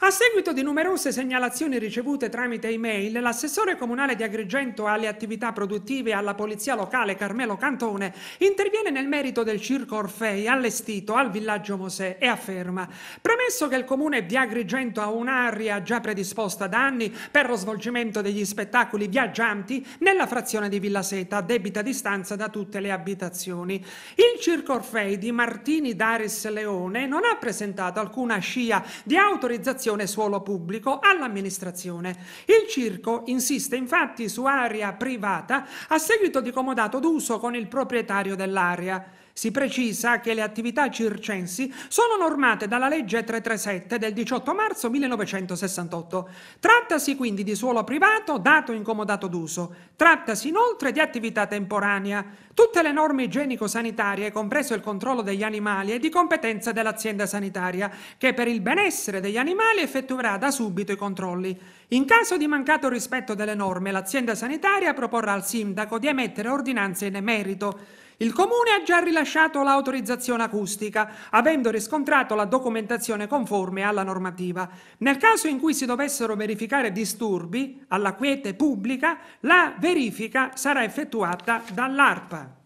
A seguito di numerose segnalazioni ricevute tramite email, l'assessore comunale di Agrigento alle attività produttive alla polizia locale Carmelo Cantone interviene nel merito del circo Orfei allestito al villaggio Mosè e afferma premesso che il comune di Agrigento ha un'area già predisposta da anni per lo svolgimento degli spettacoli viaggianti nella frazione di Villa Seta, debita distanza da tutte le abitazioni. Il circo Orfei di Martini Daris Leone non ha presentato alcuna scia di autorizzazione abitazione suolo pubblico all'amministrazione. Il circo insiste infatti su area privata a seguito di comodato d'uso con il proprietario dell'area. Si precisa che le attività circensi sono normate dalla legge 337 del 18 marzo 1968. Trattasi quindi di suolo privato dato incomodato d'uso. Trattasi inoltre di attività temporanea. Tutte le norme igienico-sanitarie, compreso il controllo degli animali, è di competenza dell'azienda sanitaria, che per il benessere degli animali effettuerà da subito i controlli. In caso di mancato rispetto delle norme, l'azienda sanitaria proporrà al sindaco di emettere ordinanze in merito. Il comune ha già rilasciato l'autorizzazione acustica, avendo riscontrato la documentazione conforme alla normativa. Nel caso in cui si dovessero verificare disturbi alla quiete pubblica, la verifica sarà effettuata dall'ARPA.